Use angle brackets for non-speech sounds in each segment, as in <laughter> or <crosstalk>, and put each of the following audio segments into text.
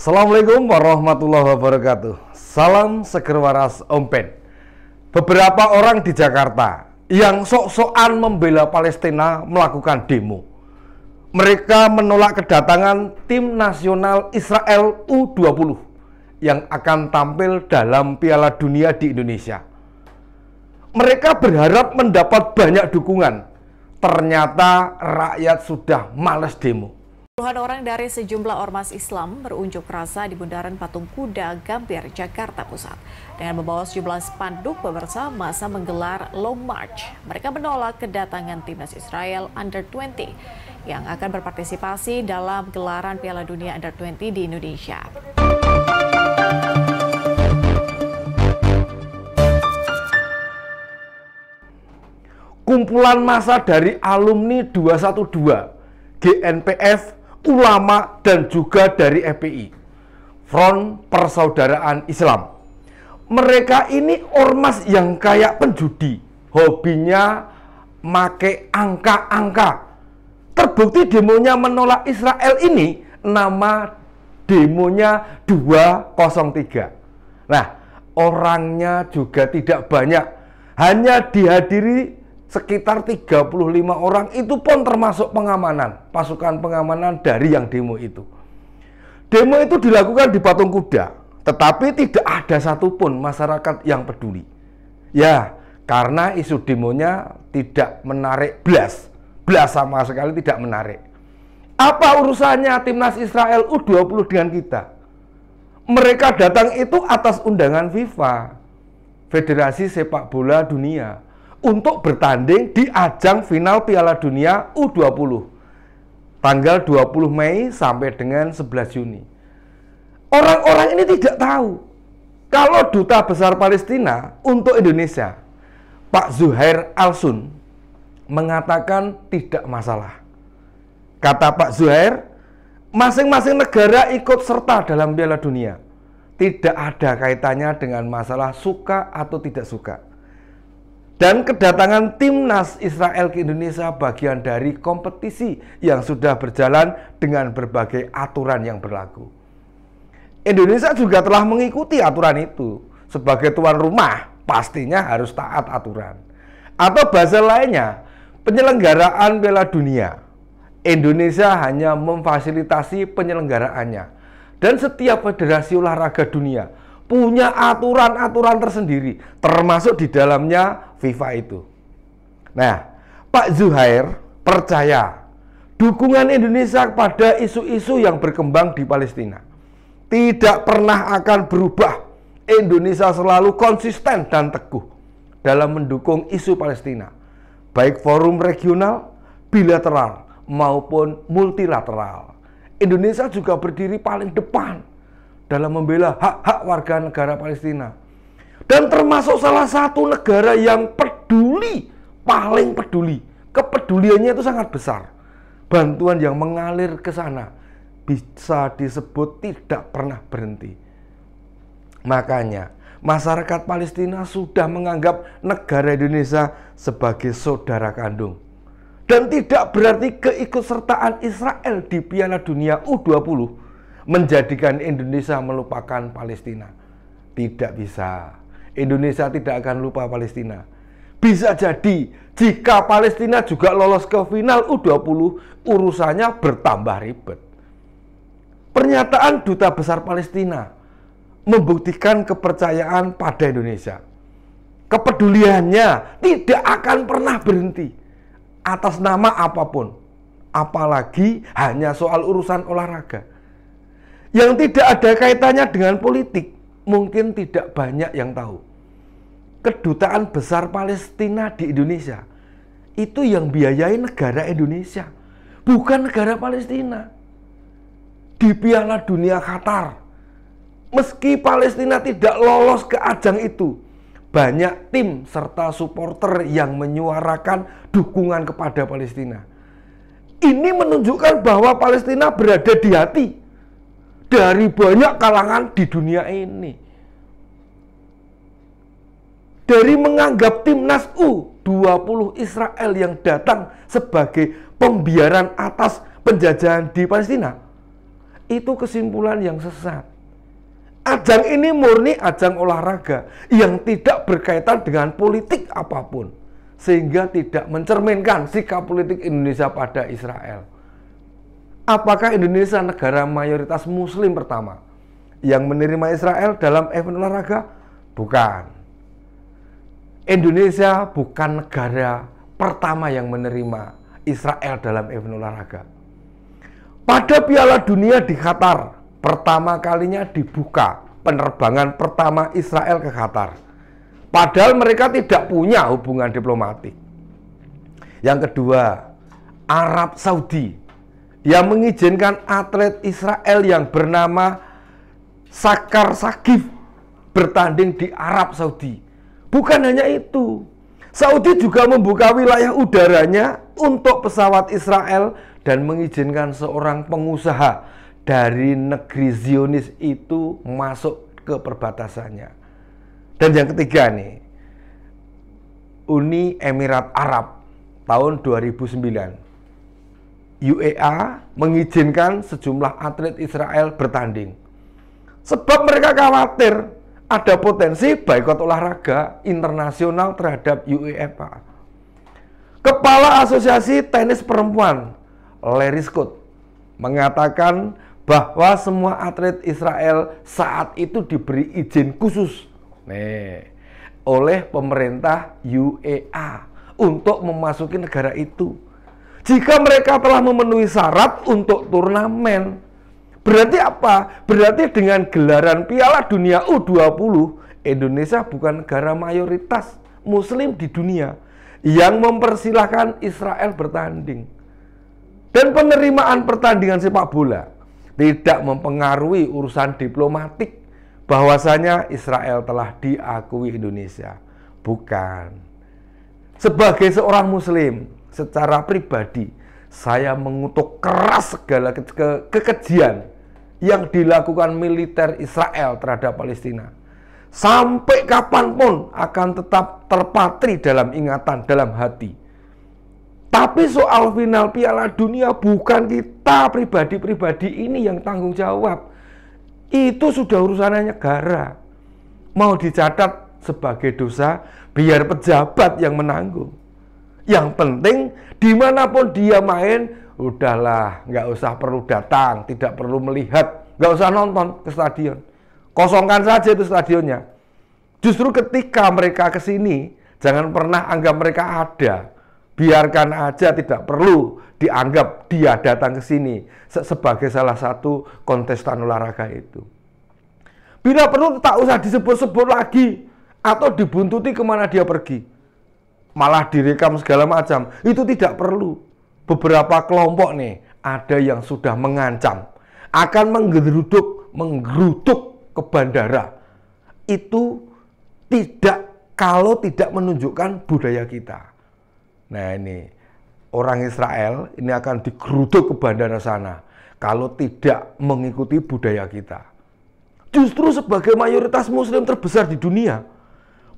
Assalamualaikum warahmatullahi wabarakatuh. Salam seger waras ompen. Beberapa orang di Jakarta yang sok-sokan membela Palestina melakukan demo. Mereka menolak kedatangan tim nasional Israel U20 yang akan tampil dalam Piala Dunia di Indonesia. Mereka berharap mendapat banyak dukungan. Ternyata rakyat sudah males demo. Puluhan orang dari sejumlah ormas Islam berunjuk rasa di Bundaran Patung Kuda, Gambir, Jakarta Pusat. Dengan membawa sejumlah spanduk pemirsa, masa menggelar long march. Mereka menolak kedatangan timnas Israel Under-20 yang akan berpartisipasi dalam gelaran Piala Dunia Under-20 di Indonesia. Kumpulan massa dari alumni 212 GNPF ulama, dan juga dari FPI, Front Persaudaraan Islam. Mereka ini ormas yang kayak penjudi, hobinya make angka-angka. Terbukti demonya menolak Israel ini nama demonya 203. Nah, orangnya juga tidak banyak, hanya dihadiri sekitar 35 orang itu pun termasuk pengamanan, pasukan pengamanan dari yang demo itu. Demo itu dilakukan di Patung Kuda, tetapi tidak ada satupun masyarakat yang peduli. Ya, karena isu demonya tidak menarik belas. Belas sama sekali tidak menarik. Apa urusannya timnas Israel U20 dengan kita? Mereka datang itu atas undangan FIFA, Federasi Sepak Bola Dunia untuk bertanding di ajang final Piala Dunia U20 tanggal 20 Mei sampai dengan 11 Juni. Orang-orang ini tidak tahu kalau duta besar Palestina untuk Indonesia, Pak Zuhair Alsun mengatakan tidak masalah. Kata Pak Zuhair, masing-masing negara ikut serta dalam Piala Dunia. Tidak ada kaitannya dengan masalah suka atau tidak suka dan kedatangan timnas Israel ke Indonesia bagian dari kompetisi yang sudah berjalan dengan berbagai aturan yang berlaku. Indonesia juga telah mengikuti aturan itu. Sebagai tuan rumah, pastinya harus taat aturan. Atau bahasa lainnya, penyelenggaraan bela Dunia. Indonesia hanya memfasilitasi penyelenggaraannya. Dan setiap federasi olahraga dunia punya aturan-aturan tersendiri, termasuk di dalamnya FIFA itu. Nah, Pak Zuhair percaya dukungan Indonesia pada isu-isu yang berkembang di Palestina tidak pernah akan berubah. Indonesia selalu konsisten dan teguh dalam mendukung isu Palestina, baik forum regional, bilateral, maupun multilateral. Indonesia juga berdiri paling depan dalam membela hak-hak warga negara Palestina dan termasuk salah satu negara yang peduli, paling peduli. Kepeduliannya itu sangat besar. Bantuan yang mengalir ke sana bisa disebut tidak pernah berhenti. Makanya, masyarakat Palestina sudah menganggap negara Indonesia sebagai saudara kandung. Dan tidak berarti keikutsertaan Israel di Piala Dunia U20 menjadikan Indonesia melupakan Palestina. Tidak bisa. Indonesia tidak akan lupa Palestina. Bisa jadi jika Palestina juga lolos ke final U20, urusannya bertambah ribet. Pernyataan duta besar Palestina membuktikan kepercayaan pada Indonesia. Kepeduliannya tidak akan pernah berhenti atas nama apapun, apalagi hanya soal urusan olahraga. Yang tidak ada kaitannya dengan politik, mungkin tidak banyak yang tahu kedutaan besar Palestina di Indonesia itu yang biayai negara Indonesia, bukan negara Palestina. Di Piala Dunia Qatar, meski Palestina tidak lolos ke ajang itu, banyak tim serta supporter yang menyuarakan dukungan kepada Palestina. Ini menunjukkan bahwa Palestina berada di hati dari banyak kalangan di dunia ini dari menganggap timnas U20 Israel yang datang sebagai pembiaran atas penjajahan di Palestina. Itu kesimpulan yang sesat. Ajang ini murni ajang olahraga yang tidak berkaitan dengan politik apapun. Sehingga tidak mencerminkan sikap politik Indonesia pada Israel. Apakah Indonesia negara mayoritas muslim pertama yang menerima Israel dalam event olahraga? Bukan. Indonesia bukan negara pertama yang menerima Israel dalam event olahraga. Pada Piala Dunia di Qatar, pertama kalinya dibuka penerbangan pertama Israel ke Qatar. Padahal mereka tidak punya hubungan diplomatik. Yang kedua, Arab Saudi yang mengizinkan atlet Israel yang bernama Sakar Sakif bertanding di Arab Saudi Bukan hanya itu, Saudi juga membuka wilayah udaranya untuk pesawat Israel dan mengizinkan seorang pengusaha dari negeri Zionis itu masuk ke perbatasannya. Dan yang ketiga nih, Uni Emirat Arab tahun 2009. UEA e mengizinkan sejumlah atlet Israel bertanding. Sebab mereka khawatir ada potensi baik untuk olahraga internasional terhadap UEFA. Kepala Asosiasi Tenis Perempuan, Larry Scott, mengatakan bahwa semua atlet Israel saat itu diberi izin khusus nih, oleh pemerintah UEA untuk memasuki negara itu. Jika mereka telah memenuhi syarat untuk turnamen, Berarti apa? Berarti dengan gelaran Piala Dunia U20, Indonesia bukan negara mayoritas muslim di dunia yang mempersilahkan Israel bertanding. Dan penerimaan pertandingan sepak bola tidak mempengaruhi urusan diplomatik bahwasanya Israel telah diakui Indonesia. Bukan. Sebagai seorang muslim secara pribadi, saya mengutuk keras segala ke ke kekejian yang dilakukan militer Israel terhadap Palestina. Sampai kapanpun akan tetap terpatri dalam ingatan, dalam hati. Tapi soal final Piala Dunia bukan kita pribadi-pribadi ini yang tanggung jawab. Itu sudah urusannya negara. Mau dicatat sebagai dosa, biar pejabat yang menanggung. Yang penting dimanapun dia main, udahlah nggak usah perlu datang, tidak perlu melihat, nggak usah nonton ke stadion. Kosongkan saja itu stadionnya. Justru ketika mereka ke sini, jangan pernah anggap mereka ada. Biarkan aja tidak perlu dianggap dia datang ke sini sebagai salah satu kontestan olahraga itu. Bila perlu tak usah disebut-sebut lagi atau dibuntuti kemana dia pergi malah direkam segala macam. Itu tidak perlu. Beberapa kelompok nih ada yang sudah mengancam akan menggeruduk menggeruduk ke bandara. Itu tidak kalau tidak menunjukkan budaya kita. Nah ini orang Israel ini akan digeruduk ke bandara sana kalau tidak mengikuti budaya kita. Justru sebagai mayoritas muslim terbesar di dunia,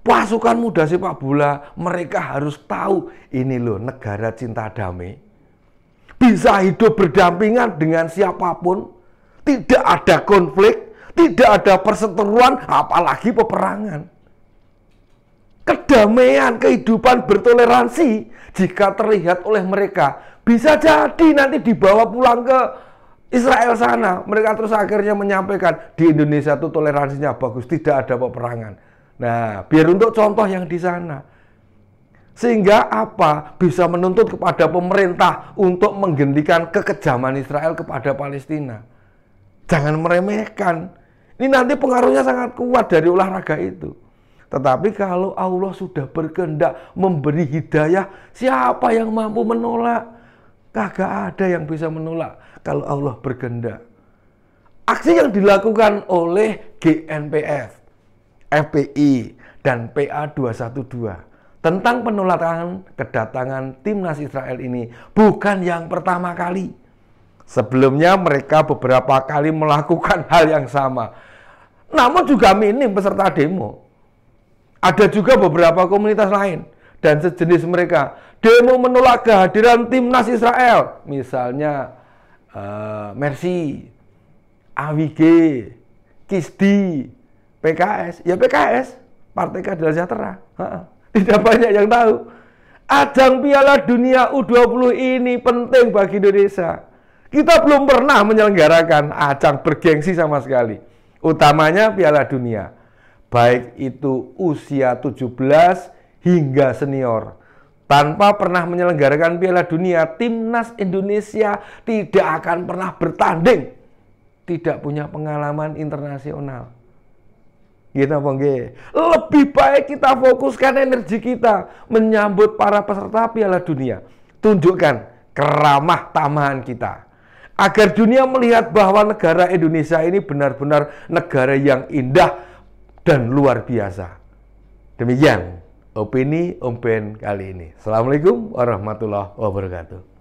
pasukan muda sepak bola, mereka harus tahu ini loh negara cinta damai. Bisa hidup berdampingan dengan siapapun, tidak ada konflik, tidak ada perseteruan, apalagi peperangan. Kedamaian kehidupan bertoleransi jika terlihat oleh mereka bisa jadi nanti dibawa pulang ke Israel sana. Mereka terus akhirnya menyampaikan di Indonesia itu toleransinya bagus, tidak ada peperangan Nah, biar untuk contoh yang di sana. Sehingga apa? Bisa menuntut kepada pemerintah untuk menghentikan kekejaman Israel kepada Palestina. Jangan meremehkan. Ini nanti pengaruhnya sangat kuat dari olahraga itu. Tetapi kalau Allah sudah berkehendak memberi hidayah, siapa yang mampu menolak? Kagak ada yang bisa menolak kalau Allah berkehendak. Aksi yang dilakukan oleh GNPF FPI dan PA212 tentang penolakan kedatangan timnas Israel ini bukan yang pertama kali. Sebelumnya mereka beberapa kali melakukan <laughs> hal yang sama. Namun juga minim peserta demo. Ada juga beberapa komunitas lain dan sejenis mereka demo menolak kehadiran timnas Israel, misalnya uh, Mercy, AWG, Kisdi, PKS, ya PKS, Partai Keadilan Sejahtera. Tidak banyak yang tahu. Ajang Piala Dunia U20 ini penting bagi Indonesia. Kita belum pernah menyelenggarakan ajang bergengsi sama sekali. Utamanya Piala Dunia. Baik itu usia 17 hingga senior. Tanpa pernah menyelenggarakan Piala Dunia, timnas Indonesia tidak akan pernah bertanding. Tidak punya pengalaman internasional. Gitu apa Lebih baik kita fokuskan energi kita menyambut para peserta Piala Dunia. Tunjukkan keramah tamahan kita. Agar dunia melihat bahwa negara Indonesia ini benar-benar negara yang indah dan luar biasa. Demikian opini Om Ben kali ini. Assalamualaikum warahmatullahi wabarakatuh.